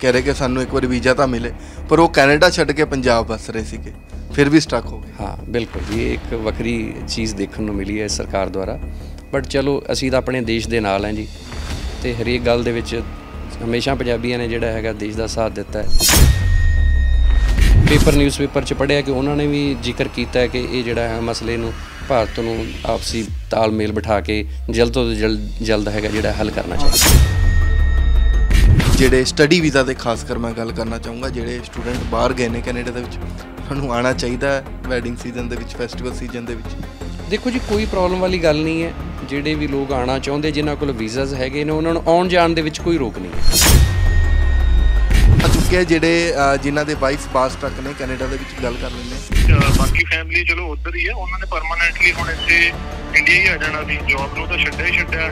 ਕਹਿ ਰਹੇ ਕਿ ਸਾਨੂੰ ਇੱਕ ਵਾਰ ਵੀਜ਼ਾ ਤਾਂ ਮਿਲੇ ਪਰ ਉਹ ਕੈਨੇਡਾ ਛੱਡ ਕੇ ਪੰਜਾਬ ਵਸ ਰਹੇ ਸੀਗੇ ਫਿਰ ਵੀ ਸਟਕ ਹੋ ਗਏ ਹਾਂ ਬਿਲਕੁਲ ਇਹ ਇੱਕ ਵੱਖਰੀ ਚੀਜ਼ ਦੇਖਣ ਨੂੰ ਮਿਲੀ ਹੈ ਸਰਕਾਰ ਦੁਆਰਾ ਬਟ ਚਲੋ ਅਸੀਂ ਤਾਂ ਆਪਣੇ ਦੇਸ਼ ਦੇ ਨਾਲ ਹਾਂ ਜੀ ਤੇ ਹਰੇਕ ਗੱਲ ਦੇ ਵਿੱਚ ਹਮੇਸ਼ਾ ਪੰਜਾਬੀਆਂ ਨੇ ਜਿਹੜਾ ਹੈਗਾ ਦੇਸ਼ ਦਾ ਸਾਥ ਦਿੱਤਾ ਹੈ ਪੇਪਰ ਨਿਊਜ਼ਪੇਪਰ 'ਚ ਪੜਿਆ ਕਿ ਉਹਨਾਂ ਨੇ ਵੀ ਜ਼ਿਕਰ ਕੀਤਾ ਹੈ ਕਿ ਇਹ ਜਿਹੜਾ ਹੈ ਮਸਲੇ ਨੂੰ ਭਾਰਤ ਨੂੰ ਆਪਸੀ ਤਾਲਮੇਲ ਬਿਠਾ ਕੇ ਜਲਦ ਤੋਂ ਜਲਦ ਜਲਦ ਹੈਗਾ ਜਿਹੜਾ ਹੱਲ ਕਰਨਾ ਚਾਹੀਦਾ ਜਿਹੜੇ ਸਟੱਡੀ ਵੀਜ਼ਾ ਦੇ ਖਾਸ ਕਰ ਮੈਂ ਗੱਲ ਕਰਨਾ ਚਾਹੂੰਗਾ ਜਿਹੜੇ ਸਟੂਡੈਂਟ ਬਾਹਰ ਗਏ ਨੇ ਕੈਨੇਡਾ ਦੇ ਵਿੱਚ ਤੁਹਾਨੂੰ ਆਣਾ ਚਾਹੀਦਾ ਹੈ ਵੈਡਿੰਗ ਸੀਜ਼ਨ ਦੇ ਵਿੱਚ ਫੈਸਟੀਵਲ ਸੀਜ਼ਨ ਦੇ ਵਿੱਚ ਦੇਖੋ ਜੀ ਕੋਈ ਪ੍ਰੋਬਲਮ ਵਾਲੀ ਗੱਲ ਨਹੀਂ ਹੈ ਜਿਹੜੇ ਵੀ ਲੋਕ ਆਣਾ ਚਾਹੁੰਦੇ ਜਿਨ੍ਹਾਂ ਕੋਲ ਵੀਜ਼ਾਸ ਹੈਗੇ ਨੇ ਉਹਨਾਂ ਨੂੰ ਆਉਣ ਜਾਣ ਦੇ ਵਿੱਚ ਕੋਈ ਰੋਕ ਨਹੀਂ ਹੈ ਚੁੱਕੇ ਜਿਹੜੇ ਜਿਨ੍ਹਾਂ ਦੇ ਵਾਈਫ ਬਾਸ ਨੇ ਕੈਨੇਡਾ ਦੇ ਵਿੱਚ ਗੱਲ ਕਰ ਲੈਂਦੇ ਬਾਕੀ ਫੈਮਿਲੀ ਚਲੋ ਉਧਰ ਹੀ ਹੈ ਉਹਨਾਂ ਨੇ ਪਰਮਨੈਂਟਲੀ ਹੁਣ ਇੱਥੇ ਇੰਡੀਆ ਹੀ ਆ ਜਾਣਾ ਸੀ ਜੌਬ ਨੂੰ ਤਾਂ ਛੱਡਿਆ ਹੀ ਛੱਡਿਆ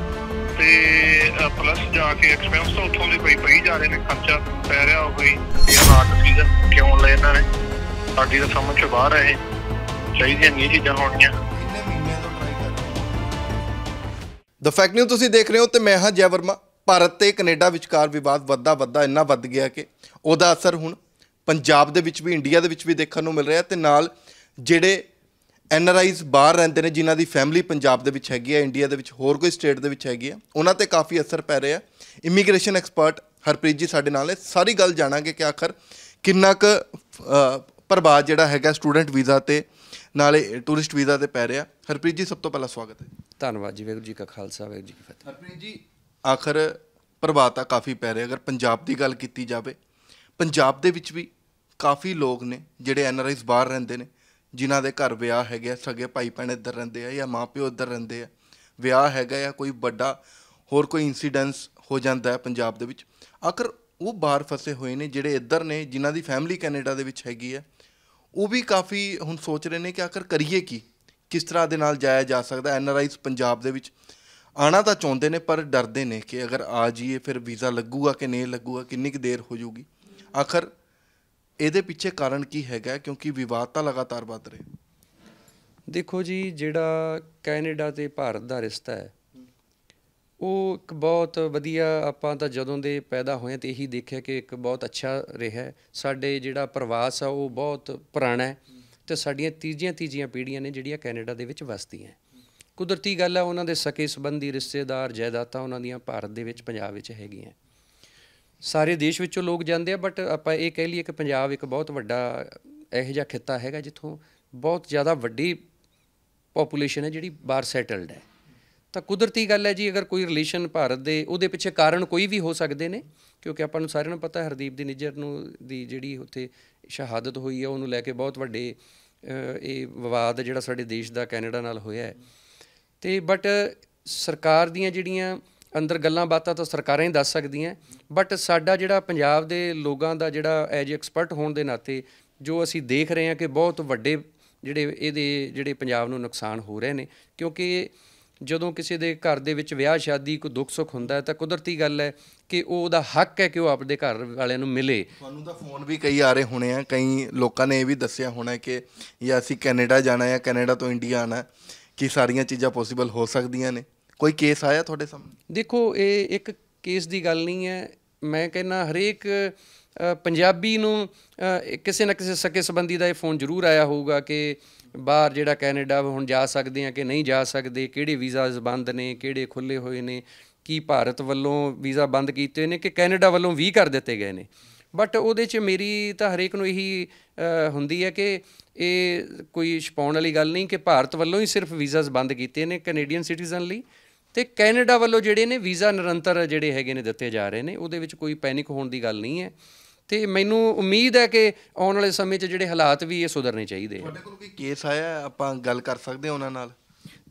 ਤੇ ਪਲੱਸ ਜਾ ਕੇ ਐਕਸਪੈਂਸ ਤੋਂ ਉੱਥੋਂ ਦੇ ਕੋਈ ਪਈ ਜਾ ਰਹੇ ਨੇ ਖਰਚਾ ਪੈ ਰਿਹਾ ਉਹ ਕੋਈ ਇਹ ਰਾਤ ਸੀਜ਼ਨ ਕਿਉਂ ਲੈ ਇਹਨਾਂ ਨੇ ਸਾਡੀ ਤਾਂ ਸਮਝ ਤੋਂ ਬਾਹਰ ਹੈ ਜੇ ਨਹੀਂ ਚੀਜ਼ਾਂ ਹੋਣੀਆਂ ਦ ਫੈਕਟ ਨਿਊ ਤੁਸੀਂ ਦੇਖ ਰਹੇ ਹੋ ਤੇ ਮੈਂ ਹਾਂ ਜੈ ਵਰਮਾ ਭਾਰਤ ਤੇ ਕੈਨੇਡਾ ਵਿਚਕਾਰ ਵਿਵਾਦ ਵੱਧਾ ਵੱਧਾ ਇੰਨਾ ਵੱਧ ਗਿਆ ਕਿ ਉਹਦਾ ਅਸਰ ਹੁਣ ਪੰਜਾਬ ਦੇ ਵਿੱਚ ਵੀ ਇੰਡੀਆ ਦੇ ਵਿੱਚ ਵੀ ਦੇਖਣ ਨੂੰ ਮਿਲ ਰਿਹਾ ਤੇ ਨਾਲ ਜਿਹੜੇ ਐਨ ਆਰ ਆਈਜ਼ ਬਾਹਰ ਰਹਿੰਦੇ ਨੇ ਜਿਨ੍ਹਾਂ ਦੀ ਫੈਮਿਲੀ ਪੰਜਾਬ ਦੇ ਵਿੱਚ ਹੈਗੀ ਹੈ ਇੰਡੀਆ ਦੇ ਵਿੱਚ ਹੋਰ ਕੋਈ ਸਟੇਟ ਦੇ ਵਿੱਚ ਹੈਗੀ ਹੈ ਉਹਨਾਂ ਤੇ ਕਾਫੀ ਅਸਰ ਪੈ ਰਿਹਾ ਇਮੀਗ੍ਰੇਸ਼ਨ ਐਕਸਪਰਟ ਹਰਪ੍ਰੀਤ ਜੀ ਸਾਡੇ ਨਾਲ ਹੈ ਸਾਰੀ ਗੱਲ ਜਾਣਾਂਗੇ ਕਿ ਆਖਰ ਕਿੰਨਾ ਕੁ ਪ੍ਰਭਾਵ ਜਿਹੜਾ ਹੈਗਾ ਸਟੂਡੈਂਟ ਵੀਜ਼ਾ ਤੇ ਨਾਲੇ ਟੂਰਿਸਟ ਵੀਜ਼ਾ ਤੇ ਪੈ ਰਿਹਾ ਹਰਪ੍ਰੀਤ ਜੀ ਸਭ ਤੋਂ ਪਹਿਲਾਂ ਸਵਾਗਤ ਹੈ ਧੰਨਵਾਦ ਜੀ ਵੇਗੁਰ ਜੀ ਦਾ ਖਾਲਸਾ ਵੇਗੁਰ ਜੀ ਕੀ ਫਤਿਹ ਹਰਪ੍ਰੀਤ ਜੀ ਆਖਰ ਪ੍ਰਭਾਵ ਤਾਂ ਕਾਫੀ ਪੈ ਰਿਹਾ ਅਗਰ ਪੰਜਾਬ ਦੀ ਗੱਲ ਕੀਤੀ ਜਾਵੇ ਪੰਜਾਬ ਦੇ ਵਿੱਚ ਵੀ ਕਾਫੀ ਲੋਕ ਨੇ ਜਿਹੜੇ ਐਨਆਰਆਈਸ ਬਾਹਰ ਰਹਿੰਦੇ ਨੇ ਜਿਨ੍ਹਾਂ ਦੇ ਘਰ ਵਿਆਹ ਹੈਗੇ ਆ ਸਗੇ ਭਾਈ ਭੈਣ ਇੱਧਰ ਰਹਿੰਦੇ ਆ ਜਾਂ ਮਾਪਿਓ ਇੱਧਰ ਰਹਿੰਦੇ ਆ ਵਿਆਹ ਹੈਗਾ ਜਾਂ ਕੋਈ ਵੱਡਾ ਹੋਰ ਕੋਈ ਇਨਸੀਡੈਂਸ ਹੋ ਜਾਂਦਾ ਹੈ ਪੰਜਾਬ ਦੇ ਵਿੱਚ ਆਖਰ ਉਹ ਬਾਹਰ ਫਸੇ ਹੋਏ ਨੇ ਜਿਹੜੇ ਇੱਧਰ ਨੇ ਜਿਨ੍ਹਾਂ ਦੀ ਫੈਮਿਲੀ ਕੈਨੇਡਾ ਦੇ ਵਿੱਚ ਹੈਗੀ ਆ ਉਹ ਵੀ ਕਾਫੀ ਹੁਣ ਸੋਚ ਰਹੇ ਨੇ ਕਿ ਆਖਰ ਕਰੀਏ ਕੀ ਕਿਸ ਤਰ੍ਹਾਂ ਦੇ ਨਾਲ ਜਾਇਆ ਜਾ ਸਕਦਾ ਐਨ ਆਰ ਆਈਜ਼ ਪੰਜਾਬ ਦੇ ਵਿੱਚ ਆਣਾ ਤਾਂ ਚਾਹੁੰਦੇ ਨੇ ਪਰ ਡਰਦੇ ਨੇ ਕਿ ਅਗਰ ਆ ਜਾਈਏ ਫਿਰ ਵੀਜ਼ਾ ਲੱਗੂਗਾ ਕਿ ਨਹੀਂ ਲੱਗੂਗਾ ਕਿੰਨੀ ਕੁ ਦੇਰ ਹੋ ਜਾਊਗੀ ਆਖਰ ਇਹਦੇ ਪਿੱਛੇ ਕਾਰਨ ਕੀ ਹੈਗਾ ਕਿਉਂਕਿ ਵਿਵਾਦ ਤਾਂ ਲਗਾਤਾਰ ਵੱਧ ਰਹੇ ਦੇਖੋ ਜੀ ਜਿਹੜਾ ਕੈਨੇਡਾ ਤੇ ਭਾਰਤ ਦਾ ਰਿਸ਼ਤਾ ਹੈ ਉਹ ਇੱਕ ਬਹੁਤ ਵਧੀਆ ਆਪਾਂ ਤਾਂ ਜਦੋਂ ਦੇ ਪੈਦਾ ਹੋਏ ਤੇ ਇਹੀ ਦੇਖਿਆ ਕਿ ਇੱਕ ਬਹੁਤ ਅੱਛਾ ਰਿਹਾ ਸਾਡੇ ਜਿਹੜਾ ਪ੍ਰਵਾਸ ਆ ਉਹ ਬਹੁਤ ਪੁਰਾਣਾ ਹੈ ਤੇ ਸਾਡੀਆਂ ਤੀਜੀਆਂ ਤੀਜੀਆਂ ਪੀੜ੍ਹੀਆਂ ਨੇ ਜਿਹੜੀਆਂ ਕੈਨੇਡਾ ਦੇ ਵਿੱਚ ਵਸਦੀਆਂ ਕੁਦਰਤੀ ਗੱਲ ਹੈ ਉਹਨਾਂ ਦੇ ਸਕੇ ਸੰਬੰਧੀ ਰਿਸ਼ਤੇਦਾਰ ਜਾਇਦਾਦਾਂ ਉਹਨਾਂ ਦੀਆਂ ਭਾਰਤ ਦੇ ਵਿੱਚ ਪੰਜਾਬ ਵਿੱਚ ਹੈਗੀਆਂ ਸਾਰੇ ਦੇਸ਼ ਵਿੱਚੋਂ ਲੋਕ ਜਾਂਦੇ ਆ ਬਟ ਆਪਾਂ ਇਹ ਕਹਿ ਲਈਏ ਕਿ ਪੰਜਾਬ ਇੱਕ ਬਹੁਤ ਵੱਡਾ ਇਹੋ ਜਿਹਾ ਖਿੱਤਾ ਹੈਗਾ ਜਿੱਥੋਂ ਬਹੁਤ ਜ਼ਿਆਦਾ ਵੱਡੀ ਪੋਪੂਲੇਸ਼ਨ ਹੈ ਜਿਹੜੀ ਬਾਹਰ ਸੈਟਲਡ ਹੈ ਤਾਂ ਕੁਦਰਤੀ ਗੱਲ ਹੈ ਜੀ ਅਗਰ ਕੋਈ ਰਿਲੇਸ਼ਨ ਭਾਰਤ ਦੇ ਉਹਦੇ ਪਿੱਛੇ ਕਾਰਨ ਕੋਈ ਵੀ ਹੋ ਸਕਦੇ ਨੇ ਕਿਉਂਕਿ ਆਪਾਂ ਨੂੰ ਸਾਰਿਆਂ ਨੂੰ ਪਤਾ ਹੈ ਹਰਦੀਪ ਦੀ ਨਿੱਜਰ ਨੂੰ ਦੀ ਜਿਹੜੀ ਉੱਥੇ ਸ਼ਹਾਦਤ ਹੋਈ ਹੈ ਉਹਨੂੰ ਲੈ ਕੇ ਬਹੁਤ ਵੱਡੇ ਇਹ ਵਿਵਾਦ ਜਿਹੜਾ ਸਾਡੇ ਦੇਸ਼ ਦਾ ਕੈਨੇਡਾ ਨਾਲ ਹੋਇਆ ਹੈ ਤੇ ਬਟ ਸਰਕਾਰ ਦੀਆਂ ਜਿਹੜੀਆਂ ਅੰਦਰ ਗੱਲਾਂ ਬਾਤਾਂ ਤਾਂ ਸਰਕਾਰਾਂ ਹੀ ਦੱਸ ਸਕਦੀਆਂ ਬਟ ਸਾਡਾ ਜਿਹੜਾ ਪੰਜਾਬ ਦੇ ਲੋਕਾਂ ਦਾ ਜਿਹੜਾ ਐਜ ਐਕਸਪਰਟ ਹੋਣ ਦੇ ਨਾਤੇ ਜੋ ਅਸੀਂ ਦੇਖ ਰਹੇ ਹਾਂ ਕਿ ਬਹੁਤ ਵੱਡੇ ਜਿਹੜੇ ਇਹਦੇ ਜਿਹੜੇ ਪੰਜਾਬ ਨੂੰ ਨੁਕਸਾਨ ਹੋ ਰਹੇ ਨੇ ਕਿਉਂਕਿ ਜਦੋਂ ਕਿਸੇ ਦੇ ਘਰ ਦੇ ਵਿੱਚ ਵਿਆਹ ਸ਼ਾਦੀ ਕੋਈ ਦੁੱਖ ਸੁੱਖ ਹੁੰਦਾ ਹੈ ਤਾਂ ਕੁਦਰਤੀ ਗੱਲ ਹੈ ਕਿ ਉਹ ਉਹਦਾ ਹੱਕ ਹੈ ਕਿ ਉਹ ਆਪਣੇ ਘਰ ਵਾਲਿਆਂ ਨੂੰ ਮਿਲੇ ਤੁਹਾਨੂੰ ਤਾਂ ਫੋਨ ਵੀ ਕਈ ਆ ਰਹੇ ਹੋਣੇ ਆ ਕਈ ਲੋਕਾਂ ਨੇ ਇਹ ਵੀ ਦੱਸਿਆ ਹੋਣਾ ਕਿ ਜਾਂ ਅਸੀਂ ਕੈਨੇਡਾ ਜਾਣਾ ਹੈ ਕੈਨੇਡਾ ਤੋਂ ਇੰਡੀਆ ਆਣਾ ਕਿ ਸਾਰੀਆਂ ਚੀਜ਼ਾਂ ਪੋਸੀਬਲ ਹੋ ਸਕਦੀਆਂ ਨੇ ਕੋਈ ਕੇਸ ਆਇਆ ਤੁਹਾਡੇ ਸਾਹਮਣੇ ਦੇਖੋ ਇਹ ਇੱਕ ਕੇਸ ਦੀ ਗੱਲ ਨਹੀਂ ਹੈ ਮੈਂ ਕਹਿੰਨਾ ਹਰੇਕ ਪੰਜਾਬੀ ਨੂੰ ਕਿਸੇ ਨਾ ਕਿਸੇ ਸਕੇ ਸੰਬੰਧੀ ਦਾ ਇਹ ਫੋਨ ਜ਼ਰੂਰ ਆਇਆ ਹੋਊਗਾ ਕਿ ਬਾਹਰ ਜਿਹੜਾ ਕੈਨੇਡਾ ਹੁਣ ਜਾ ਸਕਦੇ ਆ ਕਿ ਨਹੀਂ ਜਾ ਸਕਦੇ ਕਿਹੜੇ ਵੀਜ਼ਾ ਬੰਦ ਨੇ ਕਿਹੜੇ ਖੁੱਲੇ ਹੋਏ ਨੇ ਕੀ ਭਾਰਤ ਵੱਲੋਂ ਵੀਜ਼ਾ ਬੰਦ ਕੀਤੇ ਨੇ ਕਿ ਕੈਨੇਡਾ ਵੱਲੋਂ ਵੀ ਕਰ ਦਿੱਤੇ ਗਏ ਨੇ ਬਟ ਉਹਦੇ 'ਚ ਮੇਰੀ ਤਾਂ ਹਰੇਕ ਨੂੰ ਇਹੀ ਹੁੰਦੀ ਹੈ ਕਿ ਇਹ ਕੋਈ ਛਪਾਉਣ ਵਾਲੀ ਗੱਲ ਨਹੀਂ ਕਿ ਭਾਰਤ ਵੱਲੋਂ ਹੀ ਸਿਰਫ ਵੀਜ਼ਾਸ ਬੰਦ ਕੀਤੇ ਨੇ ਕੈਨੇਡੀਅਨ ਸਿਟੀਜ਼ਨ ਲਈ ਤੇ ਕੈਨੇਡਾ ਵੱਲੋਂ ਜਿਹੜੇ ਨੇ ਵੀਜ਼ਾ ਨਿਰੰਤਰ ਜਿਹੜੇ ਹੈਗੇ ਨੇ ਦਿੱਤੇ ਜਾ ਰਹੇ ਨੇ ਉਹਦੇ ਵਿੱਚ ਕੋਈ ਪੈਨਿਕ ਹੋਣ ਦੀ ਗੱਲ ਨਹੀਂ ਹੈ ਤੇ ਮੈਨੂੰ ਉਮੀਦ ਹੈ ਕਿ ਆਉਣ ਵਾਲੇ ਸਮੇਂ 'ਚ ਜਿਹੜੇ ਹਾਲਾਤ ਵੀ ਇਹ ਸੁਧਰਨੇ ਚਾਹੀਦੇ ਆ ਤੁਹਾਡੇ ਕੋਲ ਕੋਈ ਕੇਸ ਆਇਆ ਆਪਾਂ ਗੱਲ ਕਰ ਸਕਦੇ ਹਾਂ ਉਹਨਾਂ ਨਾਲ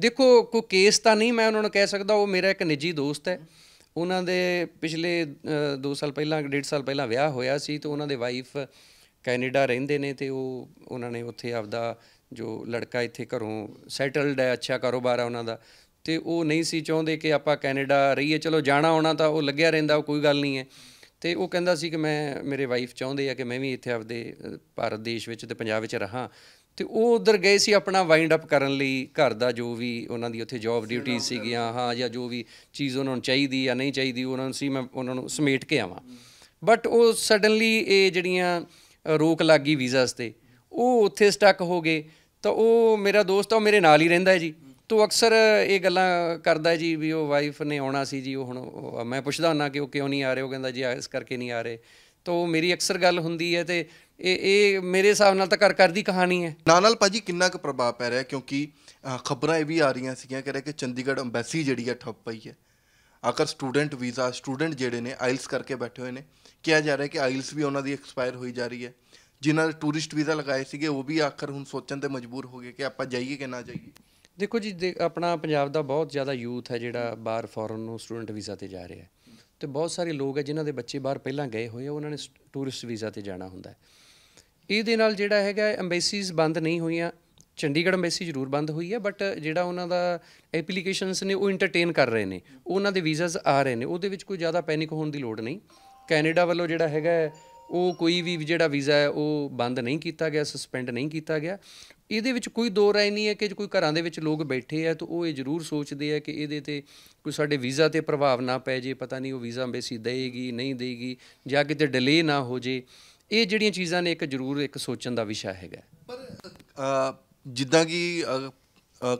ਦੇਖੋ ਕੋਈ ਕੇਸ ਤਾਂ ਨਹੀਂ ਮੈਂ ਉਹਨਾਂ ਨੂੰ ਕਹਿ ਸਕਦਾ ਉਹ ਮੇਰਾ ਇੱਕ ਨਿੱਜੀ ਦੋਸਤ ਹੈ ਉਹਨਾਂ ਦੇ ਪਿਛਲੇ 2 ਸਾਲ ਪਹਿਲਾਂ 1.5 ਸਾਲ ਪਹਿਲਾਂ ਵਿਆਹ ਹੋਇਆ ਸੀ ਤੇ ਉਹਨਾਂ ਦੇ ਵਾਈਫ ਕੈਨੇਡਾ ਰਹਿੰਦੇ ਨੇ ਤੇ ਉਹ ਉਹਨਾਂ ਨੇ ਉੱਥੇ ਆਪਦਾ ਜੋ ਲੜਕਾ ਇੱਥੇ ਘਰੋਂ ਸੈਟਲਡ ਹੈ ਅੱਛਾ ਕਾਰੋਬਾਰ ਹੈ ਉਹਨਾਂ ਦਾ ਤੇ ਉਹ ਨਹੀਂ ਸੀ ਚਾਹੁੰਦੇ ਕਿ ਆਪਾਂ ਕੈਨੇਡਾ ਰਹੀਏ ਚਲੋ ਜਾਣਾ ਆਉਣਾ ਤਾਂ ਉਹ ਲੱਗਿਆ ਰਹਿੰਦਾ ਕੋਈ ਗੱਲ ਨਹੀਂ ਹੈ ਤੇ ਉਹ ਕਹਿੰਦਾ ਸੀ ਕਿ ਮੈਂ ਮੇਰੇ ਵਾਈਫ ਚਾਹੁੰਦੇ ਆ ਕਿ ਮੈਂ ਵੀ ਇੱਥੇ ਆਪਦੇ ਭਾਰਤ ਦੇਸ਼ ਵਿੱਚ ਤੇ ਪੰਜਾਬ ਵਿੱਚ ਰਹਾ ਤੇ ਉਹ ਉਧਰ ਗਏ ਸੀ ਆਪਣਾ ਵਾਈਂਡ ਅਪ ਕਰਨ ਲਈ ਘਰ ਦਾ ਜੋ ਵੀ ਉਹਨਾਂ ਦੀ ਉੱਥੇ ਜੌਬ ਡਿਊਟੀ ਸੀਗੀਆਂ ਹਾਂ ਜਾਂ ਜੋ ਵੀ ਚੀਜ਼ ਉਹਨਾਂ ਨੂੰ ਚਾਹੀਦੀ ਜਾਂ ਨਹੀਂ ਚਾਹੀਦੀ ਉਹਨਾਂ ਨੂੰ ਸੀ ਮੈਂ ਉਹਨਾਂ ਨੂੰ ਸਮੇਟ ਕੇ ਆਵਾਂ ਬਟ ਉਹ ਸਡਨਲੀ ਇਹ ਜਿਹੜੀਆਂ ਰੋਕ ਲੱਗੀ ਵੀਜ਼ਾਸ ਤੇ ਉਹ ਉੱਥੇ ਸਟਕ ਹੋ ਗਏ ਤਾਂ ਉਹ ਮੇਰਾ ਦੋਸਤ ਆ ਉਹ ਮੇਰੇ ਨਾਲ ਹੀ ਰਹਿੰਦਾ ਹੈ ਜੀ ਤੋ ਅਕਸਰ ਇਹ ਗੱਲਾਂ ਕਰਦਾ ਜੀ ਵੀ ਉਹ ਵਾਈਫ ਨੇ ਆਉਣਾ ਸੀ ਜੀ ਉਹ ਹੁਣ ਮੈਂ ਪੁੱਛਦਾ ਹੁੰਨਾ ਕਿ ਉਹ ਕਿਉਂ ਨਹੀਂ ਆ ਰਹੇ ਉਹ ਕਹਿੰਦਾ ਜੀ ਇਸ ਕਰਕੇ ਨਹੀਂ ਆ ਰਹੇ ਤੋ ਮੇਰੀ ਅਕਸਰ ਗੱਲ ਹੁੰਦੀ ਹੈ ਤੇ ਇਹ ਇਹ ਮੇਰੇ ਹਿਸਾਬ ਨਾਲ ਤਾਂ ਕਰ ਕਰ ਦੀ ਕਹਾਣੀ ਹੈ ਨਾਲ ਨਾਲ ਭਾਜੀ ਕਿੰਨਾ ਕੁ ਪ੍ਰਭਾਵ ਪੈ ਰਿਹਾ ਕਿਉਂਕਿ ਖਬਰਾਂ ਇਹ ਵੀ ਆ ਰਹੀਆਂ ਸੀਗੀਆਂ ਕਿ ਰਿਹਾ ਕਿ ਚੰਡੀਗੜ੍ਹ ਐਮਬੈਸੀ ਜਿਹੜੀ ਹੈ ਠੱਪ ਪਈ ਹੈ ਆਕਰ ਸਟੂਡੈਂਟ ਵੀਜ਼ਾ ਸਟੂਡੈਂਟ ਜਿਹੜੇ ਨੇ ਆਇਲਸ ਕਰਕੇ ਬੈਠੇ ਹੋਏ ਨੇ ਕਿਹਾ ਜਾ ਰਿਹਾ ਕਿ ਆਇਲਸ ਵੀ ਉਹਨਾਂ ਦੀ ਐਕਸਪਾਇਰ ਹੋਈ ਜਾ ਰਹੀ ਹੈ ਜਿਨ੍ਹਾਂ ਨੇ ਟੂਰਿਸਟ ਵੀਜ਼ਾ ਲਗਾਏ ਸੀਗੇ ਉਹ ਵੀ ਆਖਰ ਹੁਣ ਸੋਚਣ ਤੇ ਮਜਬੂਰ ਹੋ ਗਏ ਕਿ ਆਪਾਂ ਜਾਈਏ ਕਿ ਨਾ ਜਾਈਏ ਦੇਖੋ ਜੀ ਆਪਣਾ ਪੰਜਾਬ ਦਾ ਬਹੁਤ ਜ਼ਿਆਦਾ ਯੂਥ ਹੈ ਜਿਹੜਾ ਬਾਹਰ ਫੋਰਨ ਨੂੰ ਸਟੂਡੈਂਟ ਵੀਜ਼ਾ ਤੇ ਜਾ ਰਿਹਾ ਹੈ ਤੇ ਬਹੁਤ ਸਾਰੇ ਲੋਕ ਹੈ ਜਿਨ੍ਹਾਂ ਦੇ ਬੱਚੇ ਬਾਹਰ ਪਹਿਲਾਂ ਗਏ ਹੋਏ ਆ ਉਹਨਾਂ ਨੇ ਟੂਰਿਸਟ ਵੀਜ਼ਾ ਤੇ ਜਾਣਾ ਹੁੰਦਾ ਹੈ ਇਹਦੇ ਨਾਲ ਜਿਹੜਾ ਹੈਗਾ ਐਮਬੈਸੀਜ਼ ਬੰਦ ਨਹੀਂ ਹੋਈਆਂ ਚੰਡੀਗੜ੍ਹ ਐਮਬੈਸੀ ਜ਼ਰੂਰ ਬੰਦ ਹੋਈ ਹੈ ਬਟ ਜਿਹੜਾ ਉਹਨਾਂ ਦਾ ਐਪਲੀਕੇਸ਼ਨਸ ਨੇ ਉਹ ਐਂਟਰਟੇਨ ਕਰ ਰਹੇ ਨੇ ਉਹਨਾਂ ਦੇ ਵੀਜ਼ਾਸ ਆ ਰਹੇ ਨੇ ਉਹਦੇ ਵਿੱਚ ਕੋਈ ਜ਼ਿਆਦਾ ਪੈਨਿਕ ਹੋਣ ਦੀ ਲੋੜ ਨਹੀਂ ਕੈਨੇਡਾ ਵੱਲੋਂ ਜਿਹੜਾ ਹੈਗਾ ਉਹ ਕੋਈ ਵੀ ਜਿਹੜਾ ਵੀਜ਼ਾ ਹੈ ਉਹ ਬੰਦ ਨਹੀਂ ਕੀਤਾ ਗਿਆ ਸਸਪੈਂਡ ਨਹੀਂ ਕੀਤਾ ਗਿਆ ਇਹਦੇ ਵਿੱਚ ਕੋਈ ਦੋ ਰਾਇ ਨਹੀਂ ਹੈ ਕਿ ਜੇ ਕੋਈ ਘਰਾਂ ਦੇ ਵਿੱਚ ਲੋਕ ਬੈਠੇ ਆ ਤਾਂ ਉਹ ਇਹ ਜ਼ਰੂਰ ਸੋਚਦੇ ਆ ਕਿ ਇਹਦੇ ਤੇ ਕੋਈ ਸਾਡੇ ਵੀਜ਼ਾ ਤੇ ਪ੍ਰਭਾਵ ਨਾ ਪੈ ਜੇ ਪਤਾ ਨਹੀਂ ਉਹ ਵੀਜ਼ਾ ਅੰਬੈਸੀ ਦੇਗੀ ਨਹੀਂ ਦੇਗੀ ਜਾਂ ਕਿਤੇ ਡਿਲੇ ਨਾ ਹੋ ਜੇ ਇਹ ਜਿਹੜੀਆਂ ਚੀਜ਼ਾਂ ਨੇ ਇੱਕ ਜ਼ਰੂਰ ਇੱਕ ਸੋਚਣ ਦਾ ਵਿਸ਼ਾ ਹੈਗਾ ਪਰ ਜਿੱਦਾਂ ਕਿ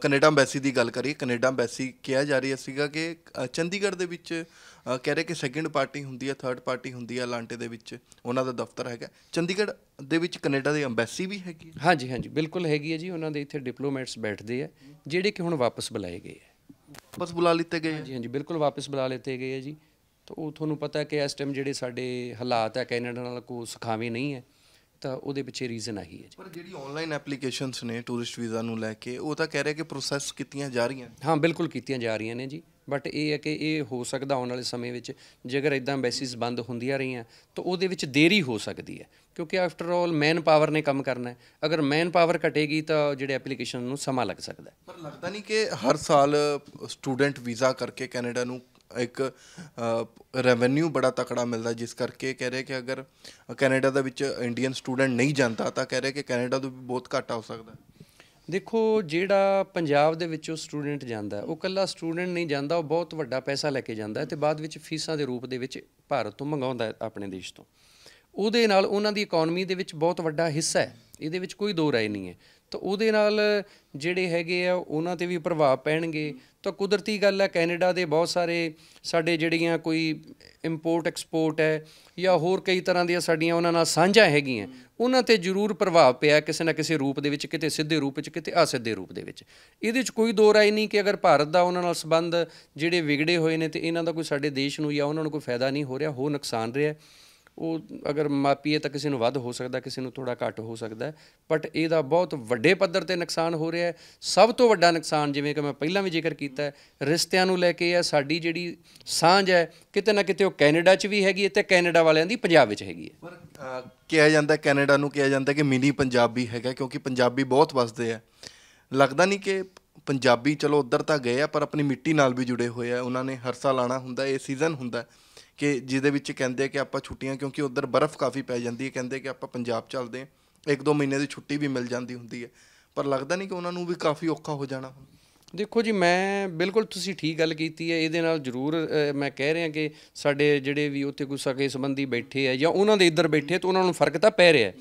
ਕੈਨੇਡਾ ਅੰਬੈਸੀ ਦੀ ਗੱਲ ਕਰੀ ਕੈਨੇਡਾ ਅੰਬੈਸੀ ਕਿਹਾ ਜਾ ਰਿਹਾ ਸੀਗਾ ਕਿ ਚੰਡੀਗੜ੍ਹ ਦੇ ਵਿੱਚ ਕਹਿ ਰਹੇ ਕਿ ਸੈਕਿੰਡ ਪਾਰਟੀ ਹੁੰਦੀ ਹੈ ਥਰਡ ਪਾਰਟੀ ਹੁੰਦੀ ਹੈ ਲਾਂਟੇ ਦੇ ਵਿੱਚ ਉਹਨਾਂ ਦਾ ਦਫ਼ਤਰ ਹੈਗਾ ਚੰਡੀਗੜ੍ਹ ਦੇ ਵਿੱਚ ਕੈਨੇਡਾ ਦੀ ਐਮਬੈਸੀ ਵੀ ਹੈਗੀ ਹੈ ਹਾਂਜੀ ਹਾਂਜੀ ਬਿਲਕੁਲ ਹੈਗੀ ਹੈ ਜੀ ਉਹਨਾਂ ਦੇ ਇੱਥੇ ਡਿਪਲੋਮੈਟਸ ਬੈਠਦੇ ਆ ਜਿਹੜੇ ਕਿ ਹੁਣ ਵਾਪਸ ਬੁਲਾਏ ਗਏ ਆ ਵਾਪਸ ਬੁਲਾ ਲਿੱਤੇ ਗਏ ਹਾਂਜੀ ਹਾਂਜੀ ਬਿਲਕੁਲ ਵਾਪਸ ਬੁਲਾ ਲਿੱਤੇ ਗਏ ਆ ਜੀ ਤਾਂ ਉਹ ਤੁਹਾਨੂੰ ਪਤਾ ਹੈ ਕਿ ਇਸ ਟਾਈਮ ਜਿਹੜੇ ਸਾਡੇ ਹਾਲਾਤ ਆ ਕੈਨੇਡਾ ਨਾਲ ਕੋਈ ਸੁਖਾਵੇਂ ਨਹੀਂ ਹੈ ਤਾਂ ਉਹਦੇ ਪਿੱਛੇ ਰੀਜ਼ਨ ਆਹੀ ਹੈ ਜੀ ਪਰ ਜਿਹੜੀ ਆਨਲਾਈਨ ਐਪਲੀਕੇਸ਼ਨਸ ਨੇ ਟੂਰਿਸਟ ਵੀਜ਼ਾ ਨੂੰ ਲੈ ਕੇ ਉਹ ਤਾਂ ਕਹਿ ਰਹੇ ਕਿ ਪ੍ਰੋਸੈਸ ਕੀਤੀਆਂ ਜਾ ਰਹੀਆਂ ਹਾਂ ਬਿਲਕੁਲ ਕੀਤੀਆਂ ਜਾ ਰਹੀਆਂ ਨੇ ਜੀ ਬਟ ਇਹ ਹੈ ਕਿ ਇਹ ਹੋ ਸਕਦਾ ਆਉਣ ਵਾਲੇ ਸਮੇਂ ਵਿੱਚ ਜੇਕਰ ਇਦਾਂ ਬੈਸਿਸ ਬੰਦ ਹੁੰਦੀਆਂ ਰਹੀਆਂ ਤਾਂ ਉਹਦੇ ਵਿੱਚ ਦੇਰੀ ਹੋ ਸਕਦੀ ਹੈ ਕਿਉਂਕਿ ਆਫਟਰ ਆਲ ਮੈਨ ਪਾਵਰ ਨੇ ਕੰਮ ਕਰਨਾ ਹੈ ਅਗਰ ਮੈਨ ਪਾਵਰ ਘਟੇਗੀ ਤਾਂ ਜਿਹੜੇ ਐਪਲੀਕੇਸ਼ਨ ਨੂੰ ਸਮਾਂ ਲੱਗ ਸਕਦਾ ਹੈ ਪਰ ਲੱਗਦਾ ਨਹੀਂ ਕਿ ਹਰ ਸਾਲ ਸਟੂਡੈਂਟ ਵੀਜ਼ਾ ਕਰਕੇ ਕੈਨੇਡਾ ਨੂੰ ਇੱਕ ਰੈਵਨਿਊ ਬੜਾ ਤਕੜਾ ਮਿਲਦਾ ਜਿਸ ਕਰਕੇ ਕਹਿ ਰਹੇ ਕਿ ਅਗਰ ਕੈਨੇਡਾ ਦੇ ਵਿੱਚ ਇੰਡੀਅਨ ਸਟੂਡੈਂਟ ਨਹੀਂ ਜਾਂਦਾ ਤਾਂ ਕਹਿ ਰਹੇ ਕਿ ਕੈਨੇਡਾ ਤੋਂ ਵੀ ਬਹੁਤ ਘਾਟਾ ਹੋ ਸਕਦਾ ਦੇਖੋ ਜਿਹੜਾ ਪੰਜਾਬ ਦੇ ਵਿੱਚੋਂ ਸਟੂਡੈਂਟ ਜਾਂਦਾ ਉਹ ਕੱਲਾ ਸਟੂਡੈਂਟ ਨਹੀਂ ਜਾਂਦਾ ਉਹ ਬਹੁਤ ਵੱਡਾ ਪੈਸਾ ਲੈ ਕੇ ਜਾਂਦਾ ਤੇ ਬਾਅਦ ਵਿੱਚ ਫੀਸਾਂ ਦੇ ਰੂਪ ਦੇ ਵਿੱਚ ਭਾਰਤ ਤੋਂ ਮੰਗਾਉਂਦਾ ਆਪਣੇ ਦੇਸ਼ ਤੋਂ ਉਹਦੇ ਨਾਲ ਉਹਨਾਂ ਦੀ ਇਕਨੋਮੀ ਦੇ ਵਿੱਚ ਬਹੁਤ ਵੱਡਾ ਹਿੱਸਾ ਹੈ ਇਹਦੇ ਵਿੱਚ ਕੋਈ ਦੋ ਰਾਏ ਨਹੀਂ ਹੈ ਤਾਂ ਉਹਦੇ ਨਾਲ ਜਿਹੜੇ ਹੈਗੇ ਆ ਉਹਨਾਂ ਤੇ ਵੀ ਪ੍ਰਭਾਵ ਪੈਣਗੇ ਤਾਂ ਕੁਦਰਤੀ ਗੱਲ ਹੈ ਕੈਨੇਡਾ ਦੇ ਬਹੁਤ ਸਾਰੇ ਸਾਡੇ ਜਿਹੜੀਆਂ ਕੋਈ ਇੰਪੋਰਟ ਐਕਸਪੋਰਟ ਹੈ ਜਾਂ ਹੋਰ ਕਈ ਤਰ੍ਹਾਂ ਦੀਆਂ ਸਾਡੀਆਂ ਉਹਨਾਂ ਨਾਲ ਸਾਂਝਾ ਹੈਗੀਆਂ ਉਹਨਾਂ ਤੇ ਜ਼ਰੂਰ ਪ੍ਰਭਾਵ ਪਿਆ ਕਿਸੇ ਨਾ ਕਿਸੇ ਰੂਪ ਦੇ ਵਿੱਚ ਕਿਤੇ ਸਿੱਧੇ ਰੂਪ ਵਿੱਚ ਕਿਤੇ ਅਸਿੱਧੇ ਰੂਪ ਦੇ ਵਿੱਚ ਇਹਦੇ ਵਿੱਚ ਕੋਈ ਦੋ ਰਾਏ ਨਹੀਂ ਕਿ ਅਗਰ ਭਾਰਤ ਦਾ ਉਹਨਾਂ ਨਾਲ ਸੰਬੰਧ ਜਿਹੜੇ ਵਿਗੜੇ ਹੋਏ ਨੇ ਤੇ ਇਹਨਾਂ ਦਾ ਕੋਈ ਸਾਡੇ ਦੇਸ਼ ਨੂੰ ਜਾਂ ਉਹਨਾਂ ਨੂੰ ਕੋਈ ਫਾਇਦਾ ਨਹੀਂ ਹੋ ਰਿਹਾ ਹੋ ਨੁਕਸਾਨ ਰਿਹਾ ਉਹ ਅਗਰ ਮਾਪੀਏ ਤਾਂ ਕਿਸੇ ਨੂੰ ਵੱਧ ਹੋ ਸਕਦਾ ਕਿਸੇ ਨੂੰ ਥੋੜਾ ਘੱਟ ਹੋ ਸਕਦਾ ਬਟ ਇਹਦਾ ਬਹੁਤ ਵੱਡੇ ਪੱਧਰ ਤੇ ਨੁਕਸਾਨ ਹੋ ਰਿਹਾ ਹੈ ਸਭ ਤੋਂ ਵੱਡਾ ਨੁਕਸਾਨ ਜਿਵੇਂ ਕਿ ਮੈਂ ਪਹਿਲਾਂ ਵੀ ਜ਼ਿਕਰ ਕੀਤਾ ਰਿਸ਼ਤਿਆਂ ਨੂੰ ਲੈ ਕੇ ਹੈ ਸਾਡੀ ਜਿਹੜੀ ਸਾਂਝ ਹੈ ਕਿਤੇ ਨਾ ਕਿਤੇ ਉਹ ਕੈਨੇਡਾ 'ਚ ਵੀ ਹੈਗੀ ਤੇ ਕੈਨੇਡਾ ਵਾਲਿਆਂ ਦੀ ਪੰਜਾਬ ਵਿੱਚ ਹੈਗੀ ਹੈ ਪਰ ਕਿਹਾ ਜਾਂਦਾ ਕੈਨੇਡਾ ਨੂੰ ਕਿਹਾ ਜਾਂਦਾ ਕਿ ਮਿਨੀ ਪੰਜਾਬੀ ਹੈਗਾ ਕਿਉਂਕਿ ਪੰਜਾਬੀ ਬਹੁਤ ਵਸਦੇ ਆ ਲੱਗਦਾ ਨਹੀਂ ਕਿ ਪੰਜਾਬੀ ਚਲੋ ਉੱਧਰ ਤਾਂ ਗਏ ਆ ਪਰ ਆਪਣੀ ਮਿੱਟੀ ਨਾਲ ਵੀ ਜੁੜੇ ਹੋਏ ਆ ਉਹਨਾਂ ਨੇ ਹਰ ਸਾਲ ਆਣਾ ਹੁੰਦਾ ਇਹ ਸੀਜ਼ਨ ਹੁੰਦਾ ਕਿ ਜਿਹਦੇ ਵਿੱਚ ਕਹਿੰਦੇ ਕਿ ਆਪਾਂ ਛੁੱਟੀਆਂ ਕਿਉਂਕਿ ਉਧਰ ਬਰਫ਼ ਕਾਫੀ ਪੈ ਜਾਂਦੀ ਹੈ ਕਹਿੰਦੇ ਕਿ ਆਪਾਂ ਪੰਜਾਬ ਚੱਲਦੇ ਹਾਂ ਇੱਕ ਦੋ ਮਹੀਨੇ ਦੀ ਛੁੱਟੀ ਵੀ ਮਿਲ ਜਾਂਦੀ ਹੁੰਦੀ ਹੈ ਪਰ ਲੱਗਦਾ ਨਹੀਂ ਕਿ ਉਹਨਾਂ ਨੂੰ ਵੀ ਕਾਫੀ ਔਖਾ ਹੋ ਜਾਣਾ ਦੇਖੋ ਜੀ ਮੈਂ ਬਿਲਕੁਲ ਤੁਸੀਂ ਠੀਕ ਗੱਲ ਕੀਤੀ ਹੈ ਇਹਦੇ ਨਾਲ ਜ਼ਰੂਰ ਮੈਂ ਕਹਿ ਰਿਹਾ ਕਿ ਸਾਡੇ ਜਿਹੜੇ ਵੀ ਉੱਥੇ ਕੋਈ ਸਕੇ ਸੰਬੰਧੀ ਬੈਠੇ ਆ ਜਾਂ ਉਹਨਾਂ ਦੇ ਇੱਧਰ ਬੈਠੇ ਤਾਂ ਉਹਨਾਂ ਨੂੰ ਫਰਕ ਤਾਂ ਪੈ ਰਿਹਾ ਹੈ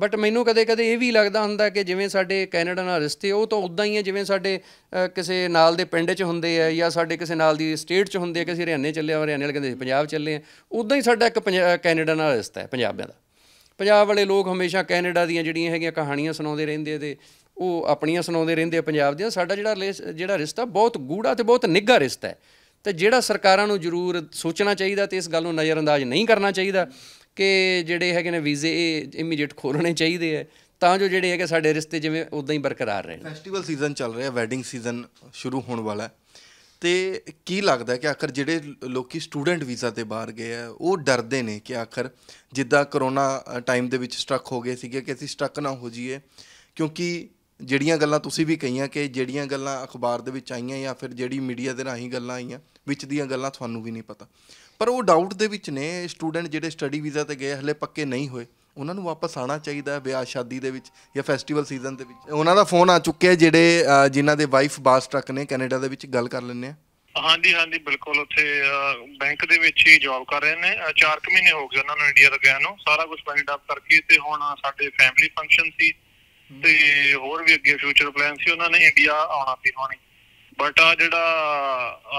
ਬਟ ਮੈਨੂੰ ਕਦੇ-ਕਦੇ ਇਹ ਵੀ ਲੱਗਦਾ ਹੁੰਦਾ ਕਿ ਜਿਵੇਂ ਸਾਡੇ ਕੈਨੇਡਾ ਨਾਲ ਰਿਸ਼ਤੇ ਉਹ ਤਾਂ ਉਦਾਂ ਹੀ ਹੈ ਜਿਵੇਂ ਸਾਡੇ ਕਿਸੇ ਨਾਲ ਦੇ ਪਿੰਡ 'ਚ ਹੁੰਦੇ ਆ ਜਾਂ ਸਾਡੇ ਕਿਸੇ ਨਾਲ ਦੀ ਸਟੇਟ 'ਚ ਹੁੰਦੇ ਆ ਕਿ ਅਸੀਂ ਹਰਿਆਣੇ ਚੱਲੇ ਆ ਹਰਿਆਣੇ ਵਾਲੇ ਕਹਿੰਦੇ ਪੰਜਾਬ ਚੱਲੇ ਆ ਉਦਾਂ ਹੀ ਸਾਡਾ ਇੱਕ ਕੈਨੇਡਾ ਨਾਲ ਰਿਸ਼ਤਾ ਹੈ ਪੰਜਾਬੀਆਂ ਦਾ ਪੰਜਾਬ ਵਾਲੇ ਲੋਕ ਹਮੇਸ਼ਾ ਕੈਨੇਡਾ ਦੀਆਂ ਜਿਹੜੀਆਂ ਹੈਗੀਆਂ ਕਹਾਣੀਆਂ ਸੁਣਾਉਂਦੇ ਰਹਿੰਦੇ ਤੇ ਉਹ ਆਪਣੀਆਂ ਸੁਣਾਉਂਦੇ ਰਹਿੰਦੇ ਆ ਪੰਜਾਬ ਦੀਆਂ ਸਾਡਾ ਜਿਹੜਾ ਜਿਹੜਾ ਰਿਸ਼ਤਾ ਬਹੁਤ ਗੂੜਾ ਤੇ ਬਹੁਤ ਨਿੱਘਾ ਰਿਸ਼ਤਾ ਹੈ ਤੇ ਜਿਹੜਾ ਸਰਕਾਰਾਂ ਨੂੰ ਜ਼ਰੂਰ ਸੋਚਣਾ ਚਾਹੀਦਾ ਤੇ ਇਸ ਗੱਲ ਨੂੰ ਨਜ਼ਰਅੰਦਾਜ਼ ਨਹੀਂ ਕਰਨਾ ਚਾਹੀਦਾ ਕਿ ਜਿਹੜੇ ਹੈਗੇ ਨੇ ਵੀਜ਼ੇ ਇਹ ਇਮੀਡੀਏਟ ਖੋਲਣੇ ਚਾਹੀਦੇ ਆ ਤਾਂ ਜੋ ਜਿਹੜੇ ਹੈਗੇ ਸਾਡੇ ਰਿਸ਼ਤੇ ਜਿਵੇਂ ਉਦਾਂ ਹੀ ਬਰਕਰਾਰ ਰਹਿਣ ਫੈਸਟੀਵਲ ਸੀਜ਼ਨ ਚੱਲ ਰਿਹਾ ਵੈਡਿੰਗ ਸੀਜ਼ਨ ਸ਼ੁਰੂ ਹੋਣ ਵਾਲਾ ਹੈ ਤੇ ਕੀ ਲੱਗਦਾ ਕਿ ਆਖਰ ਜਿਹੜੇ ਲੋਕੀ ਸਟੂਡੈਂਟ ਵੀਜ਼ਾ ਤੇ ਬਾਹਰ ਗਏ ਆ ਉਹ ਡਰਦੇ ਨੇ ਕਿ ਆਖਰ ਜਿੱਦਾਂ ਕਰੋਨਾ ਟਾਈਮ ਦੇ ਵਿੱਚ ਸਟਕ ਹੋ ਗਏ ਸੀਗੇ ਕਿ ਅਸੀਂ ਸਟਕ ਨਾ ਹੋ ਜਾਈਏ ਕਿਉਂਕਿ ਜਿਹੜੀਆਂ ਗੱਲਾਂ ਤੁਸੀਂ ਵੀ ਕਹੀਆਂ ਕਿ ਜਿਹੜੀਆਂ ਗੱਲਾਂ ਅਖਬਾਰ ਦੇ ਵਿੱਚ ਆਈਆਂ ਜਾਂ ਫਿਰ ਜਿਹੜੀ ਮੀਡੀਆ ਦੇ ਰਾਹੀਂ ਗੱਲਾਂ ਆਈਆਂ ਵਿੱਚ ਦੀਆਂ ਗੱਲਾਂ ਤੁਹਾਨੂੰ ਵੀ ਨਹੀਂ ਪਤਾ ਪਰ ਉਹ ਡਾਊਟ ਦੇ ਵਿੱਚ ਨੇ ਸਟੂਡੈਂਟ ਜਿਹੜੇ ਸਟੱਡੀ ਵੀਜ਼ਾ ਤੇ ਗਏ ਹਲੇ ਪੱਕੇ ਨਹੀਂ ਹੋਏ ਉਹਨਾਂ ਨੂੰ ਵਾਪਸ ਆਣਾ ਚਾਹੀਦਾ ਹੈ ਵਿਆਹ ਸ਼ਾਦੀ ਦੇ ਵਿੱਚ ਜਾਂ ਫੈਸਟੀਵਲ ਸੀਜ਼ਨ ਦੇ ਵਿੱਚ ਉਹਨਾਂ ਦਾ ਫੋਨ ਆ ਚੁੱਕਿਆ ਜਿਹੜੇ ਜਿਨ੍ਹਾਂ ਦੇ ਵਾਈਫ ਬਾਸ ਟਰੱਕ ਨੇ ਕੈਨੇਡਾ ਦੇ ਵਿੱਚ ਗੱਲ ਕਰ ਲੈਣੇ ਆ ਹਾਂਜੀ ਹਾਂਜੀ ਬਿਲਕੁਲ ਉੱਥੇ ਬੈਂਕ ਦੇ ਵਿੱਚ ਹੀ ਜੌਬ ਕਰ ਰਹੇ ਨੇ 4 ਮਹੀਨੇ ਹੋ ਗਏ ਉਹਨਾਂ ਨੂੰ ਇੰਡੀਆ ਤੋਂ ਗਿਆ ਨੂੰ ਸਾਰਾ ਕੁਝ ਬੈਂਡ ਅਪ ਕਰਕੇ ਤੇ ਹੁਣ ਸਾਡੇ ਫੈਮਿਲੀ ਫੰਕਸ਼ਨ ਸੀ ਤੇ ਹੋਰ ਵੀ ਅੱਗੇ ਫਿਊਚਰ ਪਲਾਨ ਸੀ ਉਹਨਾਂ ਨੇ ਇੰਡੀਆ ਆਉਣਾ ਸੀ ਹੋਣੀ ਬਟ ਆ ਜਿਹੜਾ